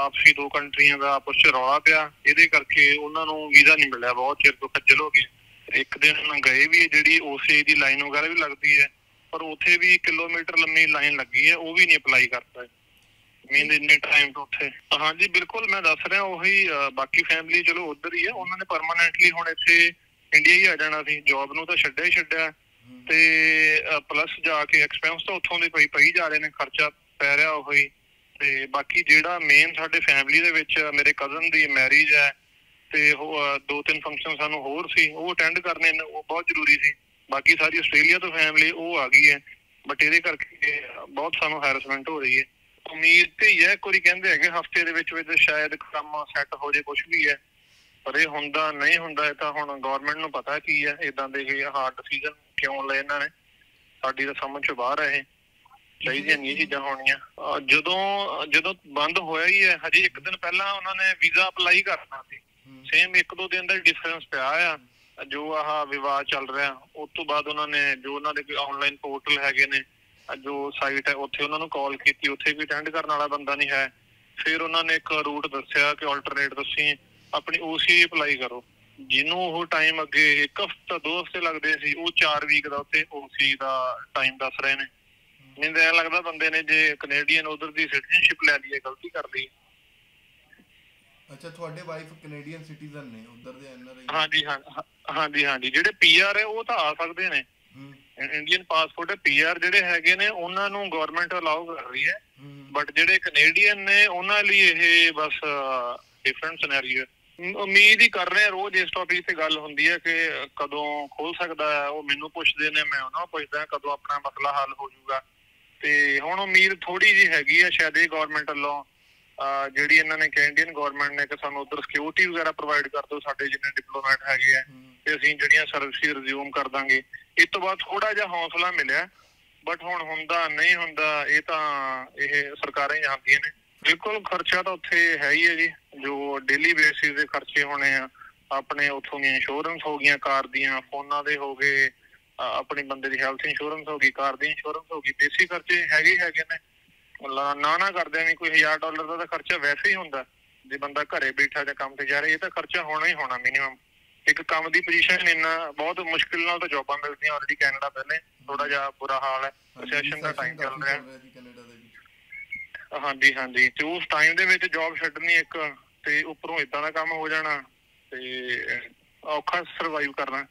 ਆਪਸੀ ਦੋ ਕੰਟਰੀਆਂ ਦਾ ਆਪਸ ਚ ਰੌਲਾ ਪਿਆ ਇਹਦੇ ਕਰਕੇ ਉਹਨਾਂ ਨੂੰ ਵੀਜ਼ਾ ਨਹੀਂ ਮਿਲਿਆ ਬਹੁਤ ਚਿਰ ਤੋਂ ਖੱਜਲ ਹੋ ਗਏ ਇੱਕ ਦਿਨ ਗਏ ਵੀ ਜਿਹੜੀ ਉਸੇ ਦੀ ਲਾਈਨ ਵਗੈਰਾ ਵੀ ਲੱਗਦੀ ਹੈ ਪਰ ਉੱਥੇ ਵੀ ਕਿਲੋਮੀਟਰ ਲੰਮੀ ਲਾਈਨ ਲੱਗੀ ਹੈ ਉਹ ਵੀ ਨਹੀਂ ਅਪਲਾਈ ਕਰ ਪਾਏ ਇੰਨੇ ਟਾਈਮ ਤੋਂ ਉੱਥੇ ਹਾਂਜੀ ਬਿਲਕੁਲ ਮੈਂ ਦੱਸ ਰਿਹਾ ਉਹੀ ਬਾਕੀ ਫੈਮਿਲੀ ਚਲੋ ਉਧਰ ਹੀ ਹੈ ਉਹਨਾਂ ਨੇ ਪਰਮਨੈਂਟਲੀ ਹੁਣ ਇੱਥੇ ਇੰਡੀਆ ਹੀ ਆ ਜਾਣਾ ਸੀ ਜੌਬ ਨੂੰ ਤਾਂ ਛੱਡਿਆ ਹੀ ਛੱਡਿਆ ਤੇ ਪਲੱਸ ਜਾ ਕੇ ਐਕਸਪੈਂਸ ਤਾਂ ਉੱਥੋਂ ਦੇ ਪਈ ਪਈ ਜਾ ਰਹੇ ਨੇ ਖਰਚਾ ਪੈ ਰਿਹਾ ਉਹੀ ਤੇ ਬਾਕੀ ਜਿਹੜਾ ਮੇਨ ਸਾਡੇ ਫੈਮਿਲੀ ਦੇ ਵਿੱਚ ਮੇਰੇ ਕਜ਼ਨ ਦੀ ਮੈਰਿਜ ਹੈ ਤੇ ਦੋ ਤਿੰਨ ਫੰਕਸ਼ਨ ਸਾਨੂੰ ਹੋਰ ਸੀ ਉਹ ਅਟੈਂਡ ਕਰਨੇ ਉਹ ਬਹੁਤ ਜ਼ਰੂਰੀ ਸੀ ਬਾਕੀ ਸਾਰੀ ਆਸਟ੍ਰੇਲੀਆ ਤੋਂ ਫੈਮਿਲੀ ਉਹ ਆ ਗਈ ਹੈ ਬਟ ਇਹਦੇ ਕਰਕੇ ਬਹੁਤ ਸਾਨੂੰ ਹੈਰਸਮੈਂਟ ਹੋ ਰਹੀ ਹੈ ਉਮੀਦ ਤੇ ਇਹ ਕੋਈ ਕਹਿੰਦੇ ਹੈਗੇ ਹਫਤੇ ਦੇ ਵਿੱਚ ਵਿੱਚ ਸ਼ਾਇਦ ਕੰਮ ਸੈੱਟ ਹੋ ਜੇ ਕੁਝ ਵੀ ਹੈ ਪਰ ਇਹ ਹੁੰਦਾ ਨਹੀਂ ਹੁੰਦਾ ਤਾਂ ਹੁਣ ਗਵਰਨਮੈਂਟ ਨੂੰ ਪਤਾ ਕੀ ਹੈ ਇਦਾਂ ਦੇ ਇਹ ਹਾਰਡ ਡਿਸੀਜਨ ਕਿਉਂ ਲੈ ਇਹਨਾਂ ਨੇ ਸਾਡੀ ਤਾਂ ਸਮਝ ਚ ਬਾਹਰ ਹੈ ਇਹ ਜੀ ਨਹੀਂ ਚੀਜ਼ਾਂ ਹੋਣੀਆਂ ਜਦੋਂ ਜਦੋਂ ਬੰਦ ਹੋਇਆ ਹੀ ਹੈ ਹਜੇ ਇੱਕ ਦਿਨ ਪਹਿਲਾਂ ਉਹਨਾਂ ਨੇ ਵੀਜ਼ਾ ਅਪਲਾਈ ਕਰਨਾ ਸੀ ਸੇਮ ਇੱਕ ਦੋ ਦਿਨ ਦਾ ਡਿਫਰੈਂਸ ਪਿਆ ਆ ਜੋ ਆਹ ਵਿਵਾਦ ਚੱਲ ਰਿਹਾ ਉਸ ਤੋਂ ਬਾਅਦ ਉਹਨਾਂ ਨੇ ਜੋ ਉਹਨਾਂ ਦੇ ਕੋਈ ਆਨਲਾਈਨ ਪੋਰਟਲ ਹੈਗੇ ਨੇ ਜੋ ਸਾਈਟ ਹੈ ਉੱਥੇ ਉਹਨਾਂ ਨੂੰ ਕਾਲ ਕੀਤੀ ਉੱਥੇ ਵੀ ਅਟੈਂਡ ਕਰਨ ਵਾਲਾ ਬੰਦਾ ਨਹੀਂ ਹੈ ਫਿਰ ਉਹਨਾਂ ਨੇ ਇੱਕ ਰੂਟ ਦੱਸਿਆ ਕਿ ਆਲਟਰਨੇਟ ਤੁਸੀਂ ਆਪਣੀ ਉਸੇ ਅਪਲਾਈ ਕਰੋ ਜਿਹਨੂੰ ਉਹ ਟਾਈਮ ਅੱਗੇ ਇੱਕ ਹਫ਼ਤਾ ਦੋ ਹਫ਼ਤੇ ਲੱਗਦੇ ਸੀ ਉਹ 4 ਵੀਕ ਦਾ ਉੱਤੇ ਉਸੇ ਦਾ ਟਾਈਮ ਦੱਸ ਰਹੇ ਨੇ ਨਹੀਂ ਤਾਂ ਲੱਗਦਾ ਬੰਦੇ ਨੇ ਜੇ ਕੈਨੇਡੀਅਨ ਉਧਰ ਦੀ ਸਿਟੀਜ਼ਨਸ਼ਿਪ ਲੈ ਲਈ ਹੈ ਗਲਤੀ ਕਰ ਲਈ ਅੱਛਾ ਤੁਹਾਡੇ ਵਾਈਫ ਕੈਨੇਡੀਅਨ ਸਿਟੀਜ਼ਨ ਨੇ ਉਧਰ ਦੇ ਐਨਆਰਆਈ ਹਾਂਜੀ ਹਾਂਜੀ ਹਾਂਜੀ ਜਿਹੜੇ ਪੀਆਰ ਹੈ ਉਹ ਤਾਂ ਆ ਸਕਦੇ ਨੇ ਇੰਡੀਅਨ ਪਾਸਪੋਰਟ ਹੈ ਪੀਆਰ ਜਿਹੜੇ ਹੈਗੇ ਨੇ ਉਹਨਾਂ ਨੂੰ ਗਵਰਨਮੈਂਟ ਅਲਾਉ ਕਰ ਰਹੀ ਹੈ ਬਟ ਜਿਹੜੇ ਕੈਨੇਡੀਅਨ ਨੇ ਉਹਨਾਂ ਲਈ ਇਹ ਬਸ ਡਿਫਰੈਂਟ ਸਿਨੈਰੀਓ ਉਮੀਦ ਹੀ ਕਰ ਰਹੇ ਆ ਰੋਜ਼ ਇਸ ਟੌਪਿਕ ਤੇ ਗੱਲ ਹੁੰਦੀ ਹੈ ਕਿ ਕਦੋਂ ਖੋਲ ਸਕਦਾ ਹੈ ਉਹ ਮੈਨੂੰ ਪੁੱਛਦੇ ਨੇ ਮੈਂ ਉਹਨਾਂ ਨੂੰ ਪੁੱਛਦਾ ਕਦੋਂ ਆਪਣਾ ਮਸਲਾ ਹੱਲ ਹੋ ਜਾਊਗਾ ਤੇ ਹੁਣ ਉਮੀਦ ਥੋੜੀ ਜੀ ਹੈਗੀ ਆ ਸ਼ਾਇਦ ਇਹ ਗਵਰਨਮੈਂਟ ਵੱਲੋਂ ਜਿਹੜੀ ਇਹਨਾਂ ਨੇ ਕੈਨੇਡੀਅਨ ਗਵਰਨਮੈਂਟ ਨੇ ਕਿ ਸਾਨੂੰ ਉਧਰ ਸਿਕਿਉਰਿਟੀ ਵਗੈਰਾ ਪ੍ਰੋਵਾਈਡ ਕਰ ਦਿਓ ਸਾਡੇ ਜਿੰਨੇ ਡਿਪਲੋਮੈਟ ਹੈਗੇ ਆ ਤੇ ਅਸੀਂ ਜਿਹੜੀਆਂ ਸਰਵਿਸ ਰਿਜ਼ਿਊਮ ਕਰ ਦਾਂਗੇ ਇਸ ਤੋਂ ਬਾਅਦ ਥੋੜਾ ਜਿਹਾ ਹੌਸਲਾ ਮਿਲਿਆ ਬਟ ਹੁਣ ਹੁੰਦਾ ਨਹੀਂ ਹੁੰਦਾ ਇਹ ਤਾਂ ਇਹ ਸਰਕਾਰਾਂ ਹੀ ਜਾਣਦੀਆਂ ਨੇ ਬਿਲਕੁਲ ਖਰਚਾ ਤਾਂ ਉੱਥੇ ਹੈ ਹੀ ਹੈ ਜੀ ਜੋ ਡੇਲੀ ਬੇਸਿਸ ਦੇ ਖਰਚੇ ਹੋਣੇ ਆ ਆਪਣੇ ਉਥੋਂ ਦੀ ਇੰਸ਼ੋਰੈਂਸ ਹੋ ਗਈਆਂ ਕਾਰ ਦੀਆਂ ਫੋਨਾਂ ਦੇ ਹੋ ਗਏ ਆਪਣੇ ਬੰਦੇ ਦੀ ਹੈਲਥ ਇੰਸ਼ੋਰੈਂਸ ਹੋ ਗਈ ਕਾਰ ਦੀ ਇੰਸ਼ੋਰੈਂਸ ਹੋ ਗਈ ਬੇਸਿਕ ਖਰਚੇ ਹੈਗੇ ਹੈਗੇ ਨੇ ਨਾ ਨਾ ਕਰਦੇ ਨਹੀਂ ਕੋਈ 1000 ਡਾਲਰ ਦਾ ਤਾਂ ਖਰਚਾ ਵੈਸੇ ਹੀ ਹੁੰਦਾ ਜੇ ਬੰਦਾ ਘਰੇ ਬੈਠਾ ਜਾਂ ਕੰਮ ਤੇ ਜਾ ਰਿਹਾ ਇਹ ਤਾਂ ਖਰਚਾ ਹੋਣਾ ਹੀ ਹੋਣਾ ਮਿਨੀਮਮ ਇੱਕ ਕੰਮ ਦੀ ਪੋਜੀਸ਼ਨ ਇੰਨਾ ਬਹੁਤ ਮੁਸ਼ਕਿਲ ਨਾਲ ਤਾਂ ਜੌਬਾਂ ਮਿਲਦੀਆਂ ਆਲਰੇਡੀ ਕੈਨੇਡਾ ਪਹਿਲੇ ਥੋੜਾ ਜਿਹਾ ਬੁਰਾ ਹਾਲ ਹੈ ਸੈਸ਼ਨ ਦਾ ਟਾਈਮ ਚੱਲ ਰਿਹਾ ਹਾਂਜੀ ਹਾਂਜੀ ਤੇ ਉਸ ਟਾਈਮ ਦੇ ਵਿੱਚ ਜੌਬ ਛੱਡਣੀ ਇੱਕ ਤੇ ਉੱਪਰੋਂ ਇਦਾਂ ਦਾ ਕੰਮ ਹੋ ਜਾਣਾ ਤੇ ਔਖਾ ਸਰਵਾਈਵ ਕਰਨਾ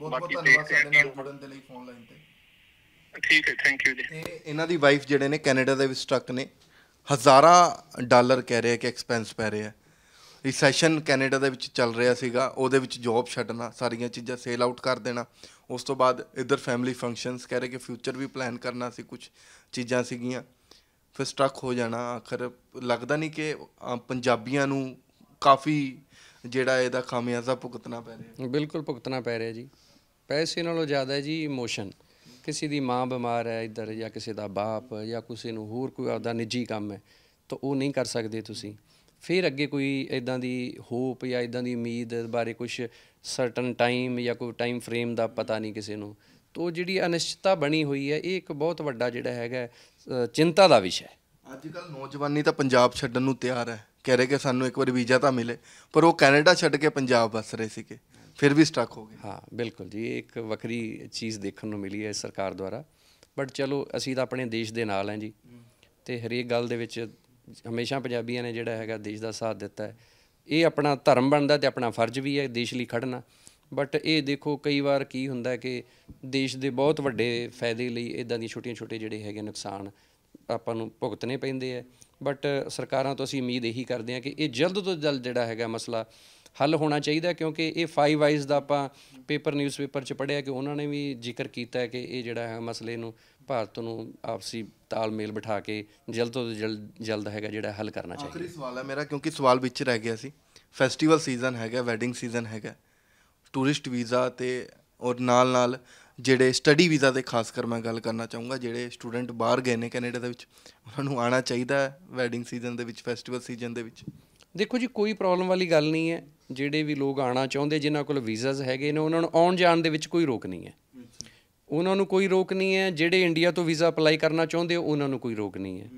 ਬਹੁਤ ਬਹੁਤ ਧੰਨਵਾਦ ਸਾਡੇ ਨਾਲ ਜੁੜਨ ਦੇ ਲਈ ਫੋਨ ਲਾਈਨ ਤੇ ਠੀਕ ਹੈ ਥੈਂਕ ਯੂ ਜੀ ਇਹਨਾਂ ਦੀ ਵਾਈਫ ਜਿਹੜੇ ਨੇ ਕੈਨੇਡਾ ਦੇ ਵਿੱਚ ਸਟਕ ਨੇ ਹਜ਼ਾਰਾਂ ਡਾਲਰ ਕਹਿ ਰਹੇ ਕਿ ਐਕਸਪੈਂਸ ਪੈ ਰਿਹਾ ਰਿਸੈਸ਼ਨ ਕੈਨੇਡਾ ਦੇ ਵਿੱਚ ਚੱਲ ਰਿਹਾ ਸੀਗਾ ਉਹਦੇ ਵਿੱਚ ਜੌਬ ਛੱਡਣਾ ਸਾਰੀਆਂ ਚੀਜ਼ਾਂ ਸੇਲ ਆਊਟ ਕਰ ਦੇਣਾ ਉਸ ਤੋਂ ਬਾਅਦ ਇਧਰ ਫੈਮਿਲੀ ਫੰਕਸ਼ਨਸ ਕਹਿ ਰਹੇ ਕਿ ਫਿਊਚਰ ਵੀ ਪਲਾਨ ਕਰਨਾ ਸੀ ਕੁਝ ਚੀਜ਼ਾਂ ਸੀਗੀਆਂ ਫਿਰ ਸਟਕ ਹੋ ਜਾਣਾ ਆਖਰ ਲੱਗਦਾ ਨਹੀਂ ਕਿ ਪੰਜਾਬੀਆਂ ਨੂੰ ਕਾਫੀ ਜਿਹੜਾ ਇਹਦਾ ਖਾਮਿਆਜ਼ਾ ਭੁਗਤਣਾ ਪੈ ਰਿਹਾ ਬਿਲਕੁਲ ਭੁਗਤਣਾ ਪੈ ਰਿਹਾ ਜੀ ਪੈਸੇ ਨਾਲੋਂ ਜ਼ਿਆਦਾ ਹੈ ਜੀ ਇਮੋਸ਼ਨ ਕਿਸੇ ਦੀ ਮਾਂ ਬਿਮਾਰ ਹੈ ਇੱਧਰ ਜਾਂ ਕਿਸੇ ਦਾ ਬਾਪ ਜਾਂ ਕਿਸੇ ਨੂੰ ਹੋਰ ਕੋਈ ਆਪਦਾ ਨਿੱਜੀ ਕੰਮ ਹੈ ਤਾਂ ਉਹ ਨਹੀਂ ਕਰ ਸਕਦੇ ਤੁਸੀਂ ਫਿਰ ਅੱਗੇ ਕੋਈ ਇਦਾਂ ਦੀ ਹੋਪ ਜਾਂ ਇਦਾਂ ਦੀ ਉਮੀਦ ਬਾਰੇ ਕੁਝ ਸਰਟਨ ਟਾਈਮ ਜਾਂ ਕੋਈ ਟਾਈਮ ਫਰੇਮ ਦਾ ਪਤਾ ਨਹੀਂ ਕਿਸੇ ਨੂੰ ਤੋ ਜਿਹੜੀ ਅਨਿਸ਼ਚਿਤਤਾ ਬਣੀ ਹੋਈ ਹੈ ਇਹ ਇੱਕ ਬਹੁਤ ਵੱਡਾ ਜਿਹੜਾ ਹੈਗਾ ਚਿੰਤਾ ਦਾ ਵਿਸ਼ਾ ਹੈ ਅੱਜ ਕੱਲ ਨੌਜਵਾਨੀ ਤਾਂ ਪੰਜਾਬ ਛੱਡਣ ਨੂੰ ਤਿਆਰ ਹੈ ਕਹਿ ਰਹੇ ਕਿ ਸਾਨੂੰ ਇੱਕ ਵਾਰ ਵੀਜ਼ਾ ਤਾਂ ਮਿਲੇ ਪਰ ਉਹ ਕੈਨੇਡਾ ਛੱਡ ਕੇ ਪੰਜਾਬ ਵਸ ਰਹੇ ਸੀਗੇ ਫਿਰ ਵੀ ਸਟਕ ਹੋ ਗਏ ਹਾਂ ਬਿਲਕੁਲ ਜੀ ਇੱਕ ਵੱਖਰੀ ਚੀਜ਼ ਦੇਖਣ ਨੂੰ ਮਿਲੀ ਹੈ ਸਰਕਾਰ ਦੁਆਰਾ ਬਟ ਚਲੋ ਅਸੀਂ ਤਾਂ ਆਪਣੇ ਦੇਸ਼ ਦੇ ਨਾਲ ਹਾਂ ਜੀ ਤੇ ਹਰੇਕ ਗੱਲ ਦੇ ਵਿੱਚ ਹਮੇਸ਼ਾ ਪੰਜਾਬੀਆਂ ਨੇ ਜਿਹੜਾ ਹੈਗਾ ਦੇਸ਼ ਦਾ ਸਾਥ ਦਿੱਤਾ ਹੈ ਇਹ ਆਪਣਾ ਧਰਮ ਬਣਦਾ ਤੇ ਆਪਣਾ ਫਰਜ਼ ਵੀ ਹੈ ਦੇਸ਼ ਲਈ ਖੜਨਾ ਬਟ ਇਹ ਦੇਖੋ ਕਈ ਵਾਰ ਕੀ ਹੁੰਦਾ ਕਿ ਦੇਸ਼ ਦੇ ਬਹੁਤ ਵੱਡੇ ਫਾਇਦੇ ਲਈ ਇਦਾਂ ਦੀਆਂ ਛੋਟੀਆਂ-ਛੋਟੇ ਜਿਹੜੇ ਹੈਗੇ ਨੁਕਸਾਨ ਆਪਾਂ ਨੂੰ ਭੁਗਤਨੇ ਪੈਂਦੇ ਆ ਬਟ ਸਰਕਾਰਾਂ ਤੋਂ ਅਸੀਂ ਉਮੀਦ ਇਹੀ ਕਰਦੇ ਆ ਕਿ ਇਹ ਜਲਦ ਤੋਂ ਜਲਦ ਜਿਹੜਾ ਹੈਗਾ ਮਸਲਾ ਹੱਲ ਹੋਣਾ ਚਾਹੀਦਾ ਕਿਉਂਕਿ ਇਹ 5 ਆਈਜ਼ ਦਾ ਆਪਾਂ ਪੇਪਰ ਨਿਊਜ਼ਪੇਪਰ 'ਚ ਪੜਿਆ ਕਿ ਉਹਨਾਂ ਨੇ ਵੀ ਜ਼ਿਕਰ ਕੀਤਾ ਕਿ ਇਹ ਜਿਹੜਾ ਹੈ ਮਸਲੇ ਨੂੰ ਭਾਰਤ ਨੂੰ ਆਪਸੀ ਤਾਲਮੇਲ ਬਿਠਾ ਕੇ ਜਲਦ ਤੋਂ ਜਲਦ ਹੈਗਾ ਜਿਹੜਾ ਹੱਲ ਕਰਨਾ ਚਾਹੀਦਾ ਆਖਰੀ ਸਵਾਲ ਹੈ ਮੇਰਾ ਕਿਉਂਕਿ ਸਵਾਲ ਵਿੱਚ ਰਹਿ ਗਿਆ ਸੀ ਫੈਸਟੀਵਲ ਸੀਜ਼ਨ ਹੈਗਾ ਵੈਡਿੰਗ ਸੀਜ਼ਨ ਹੈਗਾ ਟੂਰਿਸਟ ਵੀਜ਼ਾ ਤੇ ਔਰ ਨਾਲ ਨਾਲ ਜਿਹੜੇ ਸਟੱਡੀ ਵੀਜ਼ਾ ਦੇ ਖਾਸ ਕਰ ਮੈਂ ਗੱਲ ਕਰਨਾ ਚਾਹੂੰਗਾ ਜਿਹੜੇ ਸਟੂਡੈਂਟ ਬਾਹਰ ਗਏ ਨੇ ਕੈਨੇਡਾ ਦੇ ਵਿੱਚ ਉਹਨਾਂ ਨੂੰ ਆਣਾ ਚਾਹੀਦਾ ਹੈ ਵੈਡਿੰਗ ਸੀਜ਼ਨ ਦੇ ਵਿੱਚ ਫੈਸਟੀਵਲ ਸੀਜ਼ਨ ਦੇ ਵਿੱਚ ਦੇਖੋ ਜੀ ਕੋਈ ਪ੍ਰੋਬਲਮ ਵਾਲੀ ਗੱਲ ਨਹੀਂ ਹੈ ਜਿਹੜੇ ਵੀ ਲੋਕ ਆਣਾ ਚਾਹੁੰਦੇ ਜਿਨ੍ਹਾਂ ਕੋਲ ਵੀਜ਼ਾਸ ਹੈਗੇ ਨੇ ਉਹਨਾਂ ਨੂੰ ਆਉਣ ਜਾਣ ਦੇ ਵਿੱਚ ਕੋਈ ਰੋਕ ਨਹੀਂ ਹੈ ਉਹਨਾਂ ਨੂੰ ਕੋਈ ਰੋਕ ਨਹੀਂ ਹੈ ਜਿਹੜੇ ਇੰਡੀਆ ਤੋਂ ਵੀਜ਼ਾ ਅਪਲਾਈ ਕਰਨਾ ਚਾਹੁੰਦੇ ਉਹਨਾਂ ਨੂੰ ਕੋਈ ਰੋਕ ਨਹੀਂ ਹੈ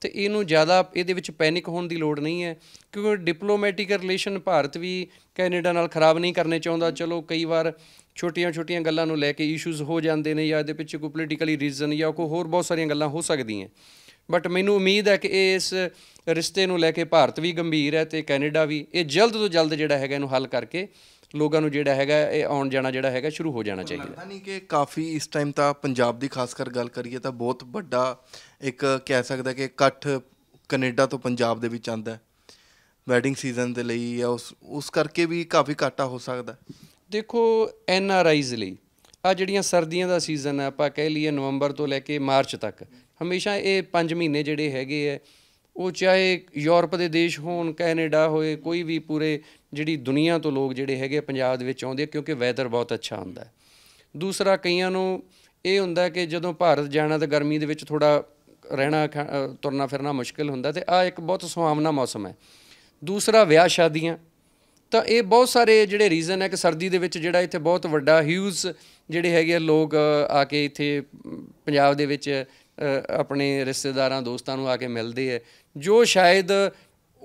ਤੇ ਇਹਨੂੰ ਜ਼ਿਆਦਾ ਇਹਦੇ ਵਿੱਚ ਪੈਨਿਕ ਹੋਣ ਦੀ ਲੋੜ ਨਹੀਂ ਹੈ ਕਿਉਂਕਿ ਡਿਪਲੋਮੈਟਿਕ ਰਿਲੇਸ਼ਨ ਭਾਰਤ ਵੀ ਕੈਨੇਡਾ ਨਾਲ ਖਰਾਬ ਨਹੀਂ ਕਰਨੇ ਚਾਹੁੰਦਾ ਚਲੋ ਕਈ ਵਾਰ ਛੋਟੀਆਂ-ਛੋਟੀਆਂ ਗੱਲਾਂ ਨੂੰ ਲੈ ਕੇ ਇਸ਼ੂਜ਼ ਹੋ ਜਾਂਦੇ ਨੇ ਜਾਂ ਇਹਦੇ ਪਿੱਛੇ ਕੋਈ ਪੋਲੀਟੀਕਲੀ ਰੀਜ਼ਨ ਜਾਂ ਕੋਈ ਹੋਰ ਬਹੁਤ ਸਾਰੀਆਂ ਗੱਲਾਂ ਹੋ ਸਕਦੀਆਂ ਬਟ ਮੈਨੂੰ ਉਮੀਦ ਹੈ ਕਿ ਇਸ ਰਿਸ਼ਤੇ ਨੂੰ ਲੈ ਕੇ ਭਾਰਤ ਵੀ ਗੰਭੀਰ ਹੈ ਤੇ ਕੈਨੇਡਾ ਵੀ ਇਹ ਜਲਦ ਤੋਂ ਜਲਦ ਜਿਹੜਾ ਹੈਗਾ ਇਹਨੂੰ ਹੱਲ ਕਰਕੇ ਲੋਕਾਂ ਨੂੰ ਜਿਹੜਾ ਹੈਗਾ ਇਹ ਆਉਣ ਜਾਣਾ ਜਿਹੜਾ ਹੈਗਾ ਸ਼ੁਰੂ ਹੋ ਜਾਣਾ ਚਾਹੀਦਾ ਪਤਾ ਨਹੀਂ ਕਿ ਕਾਫੀ ਇਸ ਟਾਈਮ ਤਾਂ ਪੰਜਾਬ ਦੀ ਖਾਸ ਕਰ ਗੱਲ ਕਰੀਏ ਤਾਂ ਬਹੁਤ ਵੱਡਾ ਇੱਕ ਕਹਿ ਸਕਦਾ ਕਿ ਇਕੱਠ ਕੈਨੇਡਾ ਤੋਂ ਪੰਜਾਬ ਦੇ ਵਿੱਚ ਆਂਦਾ ਹੈ ਵੈਡਿੰਗ ਸੀਜ਼ਨ ਦੇ ਲਈ ਜਾਂ ਉਸ ਉਸ ਕਰਕੇ ਵੀ ਕਾਫੀ ਘਾਟਾ ਹੋ ਸਕਦਾ ਹੈ ਦੇਖੋ ਐਨ ਆਰ ਆਈਜ਼ ਲਈ ਆ ਜਿਹੜੀਆਂ ਸਰਦੀਆਂ ਦਾ ਸੀਜ਼ਨ ਹੈ ਆਪਾਂ ਕਹਿ ਲਈਏ ਨਵੰਬਰ ਤੋਂ ਲੈ ਕੇ ਮਾਰਚ ਤੱਕ ਹਮੇਸ਼ਾ ਇਹ 5 ਮਹੀਨੇ ਜਿਹੜੇ ਹੈਗੇ ਐ ਉਹ ਚਾਹੇ ਯੂਰਪ ਦੇ ਦੇਸ਼ ਹੋਣ ਕੈਨੇਡਾ ਹੋਏ ਕੋਈ ਵੀ ਪੂਰੇ ਜਿਹੜੀ ਦੁਨੀਆ ਤੋਂ ਲੋਕ ਜਿਹੜੇ ਹੈਗੇ ਪੰਜਾਬ ਦੇ ਵਿੱਚ ਆਉਂਦੇ ਕਿਉਂਕਿ ਵੈਦਰ ਬਹੁਤ ਅੱਛਾ ਹੁੰਦਾ ਹੈ ਦੂਸਰਾ ਕਈਆਂ ਨੂੰ ਇਹ ਹੁੰਦਾ ਕਿ ਜਦੋਂ ਭਾਰਤ ਜਾਣਾ ਤਾਂ ਗਰਮੀ ਦੇ ਵਿੱਚ ਥੋੜਾ ਰਹਿਣਾ ਤੁਰਨਾ ਫਿਰਨਾ ਮੁਸ਼ਕਲ ਹੁੰਦਾ ਤੇ ਆ ਇੱਕ ਬਹੁਤ ਸੁਹਾਵਣਾ ਮੌਸਮ ਹੈ ਦੂਸਰਾ ਵਿਆਹ ਸ਼ਾਦੀਆਂ ਤਾਂ ਇਹ ਬਹੁਤ ਸਾਰੇ ਜਿਹੜੇ ਰੀਜ਼ਨ ਹੈ ਕਿ ਸਰਦੀ ਦੇ ਵਿੱਚ ਜਿਹੜਾ ਇੱਥੇ ਬਹੁਤ ਵੱਡਾ ਹਿਊਜ ਜਿਹੜੇ ਹੈਗੇ ਆ ਲੋਕ ਆ ਕੇ ਇੱਥੇ ਪੰਜਾਬ ਦੇ ਵਿੱਚ ਆਪਣੇ ਰਿਸ਼ਤੇਦਾਰਾਂ ਦੋਸਤਾਂ ਨੂੰ ਆ ਕੇ ਮਿਲਦੇ ਐ ਜੋ ਸ਼ਾਇਦ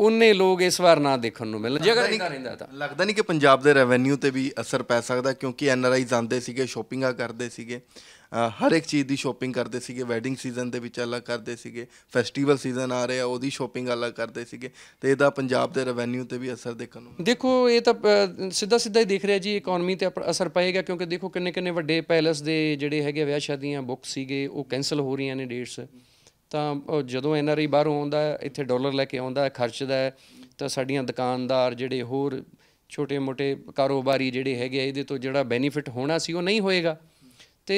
ਉਨੇ ਲੋਕ ਇਸ ਵਾਰ ਨਾ ਦੇਖਣ ਨੂੰ ਮਿਲਣ ਜੇਕਰ ਨਹੀਂ ਰਹਿੰਦਾ ਤਾਂ ਲੱਗਦਾ ਨਹੀਂ ਕਿ ਪੰਜਾਬ ਦੇ ਰੈਵਨਿਊ ਤੇ ਵੀ ਅਸਰ ਪੈ ਸਕਦਾ ਕਿਉਂਕਿ ਐਨ ਆਰ ਆਈ ਜਾਂਦੇ ਸੀਗੇ ਸ਼ਾਪਿੰਗਾਂ ਕਰਦੇ ਸੀਗੇ ਹਰ ਇੱਕ ਚੀਜ਼ ਦੀ ਸ਼ਾਪਿੰਗ ਕਰਦੇ ਸੀਗੇ ਵੈਡਿੰਗ ਸੀਜ਼ਨ ਦੇ ਵਿੱਚ ਅਲੱਗ ਕਰਦੇ ਸੀਗੇ ਫੈਸਟੀਵਲ ਸੀਜ਼ਨ ਆ ਰਿਹਾ ਉਹਦੀ ਸ਼ਾਪਿੰਗ ਅਲੱਗ ਕਰਦੇ ਸੀਗੇ ਤੇ ਇਹਦਾ ਪੰਜਾਬ ਦੇ ਰੈਵਨਿਊ ਤੇ ਵੀ ਅਸਰ ਦੇਖਣ ਨੂੰ ਦੇਖੋ ਇਹ ਤਾਂ ਸਿੱਧਾ ਸਿੱਧਾ ਹੀ ਦਿਖ ਰਿਹਾ ਜੀ ਇਕਨੋਮੀ ਤੇ ਅਸਰ ਪਏਗਾ ਕਿਉਂਕਿ ਦੇਖੋ ਕਿੰਨੇ ਕਿੰਨੇ ਵੱਡੇ ਪੈਲਸ ਦੇ ਜਿਹੜੇ ਹੈਗੇ ਵਿਆਹ ਸ਼ਾਦੀਆਂ ਬੁੱਕ ਸੀਗੇ ਉਹ ਕੈਨਸਲ ਹੋ ਰਹੀਆਂ ਨੇ ਡੇਟਸ ਤਾਂ ਜਦੋਂ ਐਨ ਆਰ ਆਈ ਬਾਹਰੋਂ ਆਉਂਦਾ ਇੱਥੇ ਡਾਲਰ ਲੈ ਕੇ ਆਉਂਦਾ ਖਰਚਦਾ ਤਾਂ ਸਾਡੀਆਂ ਦੁਕਾਨਦਾਰ ਜਿਹੜੇ ਹੋਰ ਛੋਟੇ-ਮੋਟੇ ਕਾਰੋਬਾਰੀ ਜਿਹੜੇ ਹੈਗੇ ਆ ਇਹਦੇ ਤੋਂ ਜਿਹੜਾ ਬੈਨੀਫਿਟ ਹੋਣਾ ਸੀ ਉਹ ਨਹੀਂ ਹੋਏਗਾ ਤੇ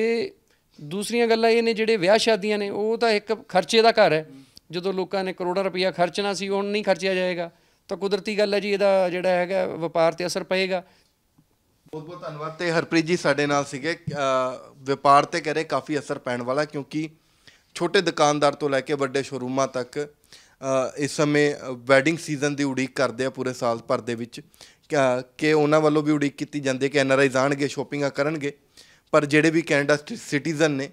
ਦੂਸਰੀਆਂ ਗੱਲਾਂ ਇਹ ਨੇ ਜਿਹੜੇ ਵਿਆਹ ਸ਼ਾਦੀਆਂ ਨੇ ਉਹ ਤਾਂ ਇੱਕ ਖਰਚੇ ਦਾ ਘਰ ਹੈ ਜਦੋਂ ਲੋਕਾਂ ਨੇ ਕਰੋੜਾਂ ਰੁਪਇਆ ਖਰਚਣਾ ਸੀ ਉਹ ਨਹੀਂ ਖਰਚਿਆ ਜਾਏਗਾ ਤਾਂ ਕੁਦਰਤੀ ਗੱਲ ਹੈ ਜੀ ਇਹਦਾ ਜਿਹੜਾ ਹੈਗਾ ਵਪਾਰ ਤੇ ਅਸਰ ਪਏਗਾ ਬਹੁਤ ਬਹੁਤ ਧੰਨਵਾਦ ਤੇ ਹਰਪ੍ਰੀਤ ਜੀ ਸਾਡੇ ਨਾਲ ਸੀਗੇ ਵਪਾਰ ਤੇ ਕਰੇ ਕਾਫੀ ਅਸਰ ਪੈਣ ਵਾਲਾ ਕਿਉਂਕਿ ਛੋਟੇ ਦੁਕਾਨਦਾਰ ਤੋਂ ਲੈ ਕੇ ਵੱਡੇ ਸ਼ੋਰੂਮਾਂ ਤੱਕ ਇਸ ਸਮੇਂ ਵੈਡਿੰਗ ਸੀਜ਼ਨ ਦੀ ਉਡੀਕ ਕਰਦੇ ਆ ਪੂਰੇ ਸਾਲ ਭਰ ਦੇ ਵਿੱਚ ਕਿ ਉਹਨਾਂ ਵੱਲੋਂ ਵੀ ਉਡੀਕ ਕੀਤੀ ਜਾਂਦੀ ਹੈ ਕਿ ਐਨ ਆਰ ਜਾਣਗੇ ਸ਼ੋਪਿੰਗਾਂ ਕਰਨਗੇ ਪਰ ਜਿਹੜੇ ਵੀ ਕੈਨੇਡਾ ਸਿਟੀਜ਼ਨ ਨੇ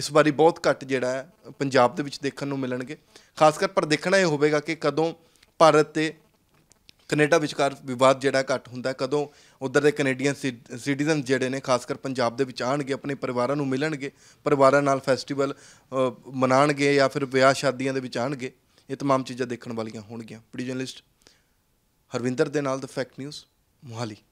ਇਸ ਵਾਰੀ ਬਹੁਤ ਘੱਟ ਜਿਹੜਾ ਹੈ ਪੰਜਾਬ ਦੇ ਵਿੱਚ ਦੇਖਣ ਨੂੰ ਮਿਲਣਗੇ ਖਾਸ ਕਰ ਪਰ ਦੇਖਣਾ ਇਹ ਹੋਵੇਗਾ ਕਿ ਕਦੋਂ ਭਾਰਤ ਤੇ ਕੈਨੇਡਾ ਵਿਚਕਾਰ ਵਿਵਾਦ ਜਿਹੜਾ ਘੱਟ ਹੁੰਦਾ ਕਦੋਂ ਉਧਰ ਦੇ ਕੈਨੇਡੀਅਨ ਸਿਟੀਜ਼ਨ ਜਿਹੜੇ ਨੇ ਖਾਸ ਕਰ ਪੰਜਾਬ ਦੇ ਵਿੱਚ ਆਣਗੇ ਆਪਣੇ ਪਰਿਵਾਰਾਂ ਨੂੰ ਮਿਲਣਗੇ ਪਰਿਵਾਰਾਂ ਨਾਲ ਫੈਸਟੀਵਲ ਮਨਾਣਗੇ ਜਾਂ ਫਿਰ ਵਿਆਹ ਸ਼ਾਦੀਆਂ ਦੇ ਵਿੱਚ ਆਣਗੇ ਇਹ ਤਮਾਮ ਚੀਜ਼ਾਂ ਦੇਖਣ ਵਾਲੀਆਂ ਹੋਣਗੀਆਂ ਪੜੀ ਜਰਨਲਿਸਟ ਹਰਵਿੰਦਰ ਦੇ ਨਾਲ ਦ ਫੈਕਟ ਨਿਊਜ਼ ਮੁਹਾਲੀ